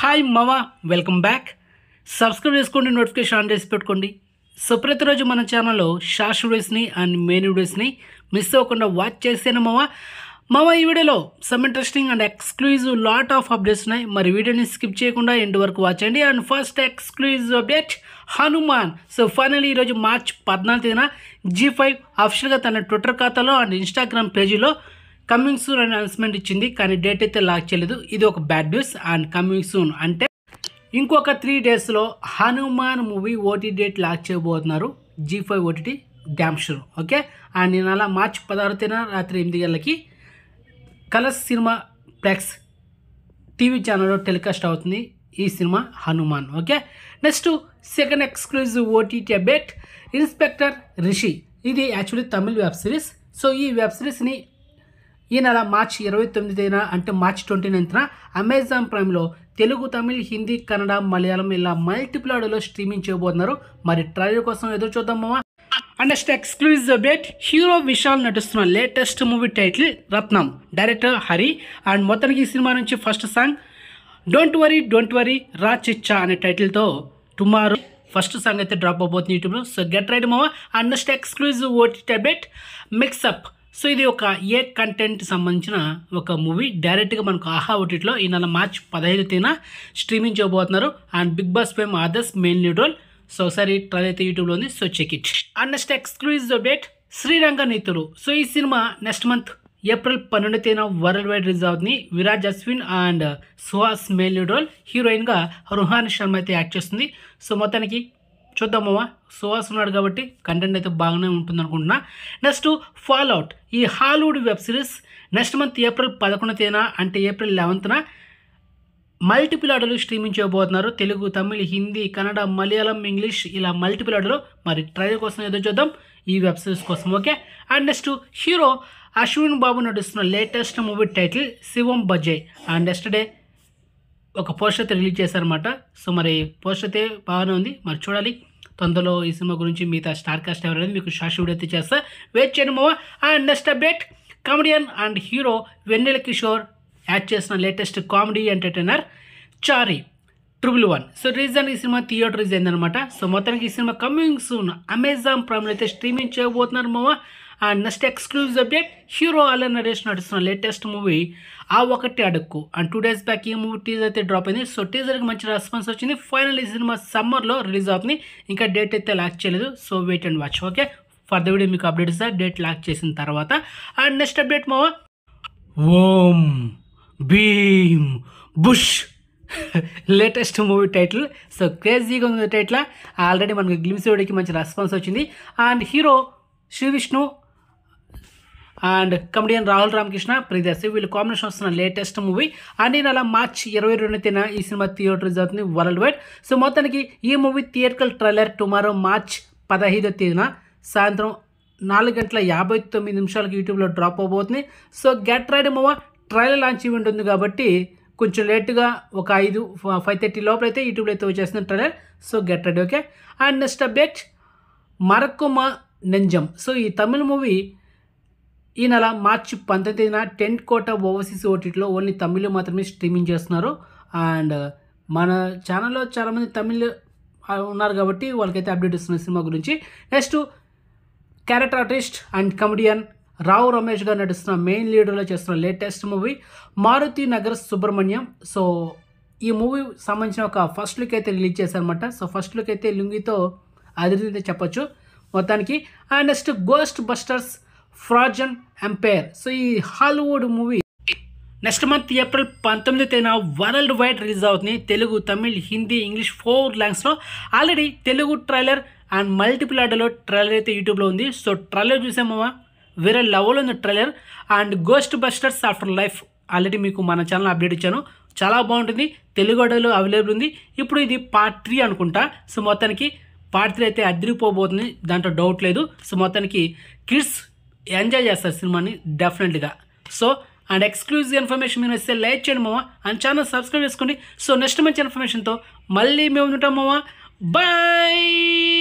hi మవా welcome back subscribe చేసుకోండి notification on చేసి పెట్టుకోండి సో ప్రతిరోజు మన ఛానల్లో షార్ట్ వీడియోస్ని అండ్ మెయిన్ వీడియోస్ని మిస్ అవ్వకుండా వాచ్ చేసాను మావా మావా ఈ వీడియోలో some interesting and exclusive lot of updates ఉన్నాయి మరి వీడియోని స్కిప్ చేయకుండా ఎండ్ వరకు వాచ్ చేయండి and first exclusive update Hanuman so final ఈరోజు మార్చ్ పద్నాలుగు తేదీన జీ ఫైవ్ అఫిషియల్గా తన ట్విట్టర్ ఖాతాలో అండ్ ఇన్స్టాగ్రామ్ పేజీలో కమింగ్ సూన్ అనౌన్స్మెంట్ ఇచ్చింది కానీ డేట్ అయితే లాక్ చేయలేదు ఇది ఒక bad news and coming soon అంటే ఇంకొక త్రీ డేస్లో Hanuman movie OTT date lock చేయబోతున్నారు Zee five OTT damn sure okay and నేను అలా మార్చి పదహారు తేదీన రాత్రి ఎనిమిది గంటలకి కలర్స్ సినిమా ప్లెక్స్ టీవీ ఛానల్లో టెలికాస్ట్ అవుతుంది ఈ సినిమా Hanuman okay next second exclusive OTT update inspector Rishi ఇది actually Tamil web series so ఈ వెబ్ సిరీస్ని ఈ నెల మార్చి ఇరవై తొమ్మిదిన అంటే మార్చి ట్వంటీ నైన్త్న అమెజాన్ ప్రైమ్లో తెలుగు తమిళ్ హిందీ కన్నడ మలయాళం ఇలా మల్టిపుల్ ఆడియోలో స్ట్రీమింగ్ చేయబోతున్నారు మరి ట్రైలర్ కోసం ఎదురు చూద్దామా and next exclusive update hero Vishal నటిస్తున్న latest movie title Ratnam director Hari and మొత్తానికి ఈ సినిమా నుంచి first song don't worry don't worry రా చిచ్చా అనే టైటిల్తో టుమారో ఫస్ట్ సాంగ్ అయితే డ్రాప్ అవబోతుంది యూట్యూబ్లో సో గెట్ రైడ్ మోవా and next exclusive OTT update mixup so ఇది ఒక ఏ కంటెంట్ సంబంధించిన ఒక మూవీ డైరెక్ట్గా మనకు ఆహా ఒకటిలో ఈ నెల మార్చ్ పదహైదు తేదీన స్ట్రీమింగ్ చేయబోతున్నారు and Bigg Boss fame Adarsh main lead role so ఒకసారి ట్రై అయితే యూట్యూబ్లో ఉంది so check it and next exclusive update Sriranga Neethulu so ఈ సినిమా నెక్స్ట్ మంత్ ఏప్రిల్ పన్నెండు తేదీన వరల్డ్ వైడ్ రిలీజ్ అవుతుంది Viraj Ashwin and Suhas main lead role హీరోయిన్గా రుహాన్ శర్మ అయితే యాక్ట్ చేస్తుంది సో మొత్తానికి చూద్దామమ్మా సుహాస్ ఉన్నాడు కాబట్టి కంటెంట్ అయితే బాగానే ఉంటుంది అనుకుంటున్నా నెక్స్ట్ ఫాల్అవుట్ ఈ Hollywood web series next month April పదకొండు తేదీన అంటే ఏప్రిల్ లెవెన్త్న మల్టిపుల్ ఆటలు స్ట్రీమింగ్ చేయబోతున్నారు తెలుగు తమిళ్ హిందీ కన్నడ మలయాళం ఇంగ్లీష్ ఇలా మల్టిపుల్ ఆటలు మరి ట్రైలర్ కోసం ఏదో చూద్దాం ఈ వెబ్ సిరీస్ కోసం okay and next hero Ashwin Babu నటిస్తున్న latest movie title Shivam Bhaje and next day ఒక పోస్టర్ అయితే రిలీజ్ చేశారనమాట సో మరి పోస్టర్ అయితే బాగానే ఉంది మరి చూడాలి తొందరలో ఈ సినిమా గురించి మిగతా స్టార్ కాస్ట్ ఎవరైనా మీకు షార్ట్ వీడియో అయితే చేస్తా వెయిట్ చేయండి మావా and next update comedian and hero Vennela Kishore యాడ్ చేసిన latest comedy entertainer Chaari triple one so reason ఈ సినిమా థియేటర్ అనమాట సో మొత్తానికి ఈ సినిమా కమింగ్ సూన్ అమెజాన్ ప్రైమ్లో అయితే స్ట్రీమింగ్ చేయబోతున్నారు మావా and next exclusive update hero Allari Naresh నడుస్తున్న latest movie Aa Okkati Adakku and two days back ఈ మూవీ టీజర్ అయితే డ్రాప్ అయింది సో టీజర్కి మంచి రెస్పాన్స్ వచ్చింది ఫైనల్ ఈ సినిమా సమ్మర్లో రిలీజ్ అవుతుంది ఇంకా డేట్ అయితే లాక్ చేయలేదు so wait and watch okay for the video మీకు ఇస్తా డేట్ లాక్ చేసిన తర్వాత అండ్ నెక్స్ట్ అప్డేట్ మావా Om Bheem Bush latest movie title so క్రేజీగా ఉంది టైటిల్ ఆల్రెడీ మనకు గ్లిమ్స్ వీడియోకి మంచి రెస్పాన్స్ వచ్చింది and hero Sree Vishnu and comedian Rahul Ramakrishna Priyadarshi వీళ్ళు కాంబినేషన్ వస్తున్న లేటెస్ట్ మూవీ అండ్ ఈ నెల మార్చ్ ఇరవై రెండు తిన ఈ సినిమా థియేటర్ జరుగుతుంది వరల్డ్ వైడ్ సో మొత్తానికి ఈ movie theater trailer tomorrow March పదహైదో తేదీన సాయంత్రం నాలుగు గంటల యాభై తొమ్మిది నిమిషాలకు యూట్యూబ్లో డ్రాప్ అవబోతుంది సో గెట్ రైడ్ మూవా ట్రైలర్ లాంచ్ ఈవెంట్ ఉంది కాబట్టి కొంచెం లేట్గా ఒక ఐదు ఫైవ్ థర్టీ లోపల అయితే యూట్యూబ్లో అయితే వచ్చేస్తుంది trailer so get ready okay and next update Marakkuma Nenjam so ఈ తమిళ మూవీ ఈ నెల మార్చి పంతొమ్మిదిన టెంట్ కోట ఓవర్సీస్ ఓటీటీలో ఓన్లీ తమిళ్ మాత్రమే స్ట్రీమింగ్ చేస్తున్నారు అండ్ మన ఛానల్లో చాలామంది తమిళ్ ఉన్నారు కాబట్టి వాళ్ళకైతే అప్డేట్ ఇస్తున్నారు సినిమా గురించి next character artist and comedian Rao Ramesh garu నటిస్తున్న మెయిన్ లీడర్లో చేస్తున్న latest movie Maruthi Nagar Subramanyam so ఈ మూవీ సంబంధించిన ఒక ఫస్ట్ లుక్ అయితే రిలీజ్ చేశారనమాట సో ఫస్ట్ లుక్ అయితే లుంగితో అదిరింది చెప్పొచ్చు మొత్తానికి and next Ghost Busters Frozen Empire so ఈ Hollywood movie next month April పంతొమ్మిది తేదీన వరల్డ్ వైడ్ రిలీజ్ అవుతుంది తెలుగు తమిళ్ హిందీ ఇంగ్లీష్ ఫోర్ లాంగ్స్లో already Telugu trailer and multiple ఆర్డర్లో ట్రైలర్ అయితే యూట్యూబ్లో ఉంది సో ట్రైలర్ చూసామమ్మా వేరే లెవెల్ ఉంది trailer and Ghost Busters after life already మీకు మన ఛానల్ అప్డేట్ ఇచ్చాను చాలా బాగుంటుంది తెలుగు ఆడలో అవైలబుల్ ఉంది ఇప్పుడు ఇది పార్ట్ త్రీ అనుకుంటా సో మొత్తానికి పార్ట్ త్రీ అయితే అదిరిపోబోతుంది దాంట్లో డౌట్ లేదు సో మొత్తానికి కిడ్స్ ఎంజాయ్ చేస్తారు సినిమాని డెఫినెట్గా సో అండ్ ఎక్స్క్లూజివ్ ఇన్ఫర్మేషన్ మీరు వస్తే లైక్ చేయండి మామ అండ్ ఛానల్ సబ్స్క్రైబ్ చేసుకోండి సో నెక్స్ట్ మంచి ఇన్ఫర్మేషన్తో మళ్ళీ మేము ఉంటాం మామ బాయ్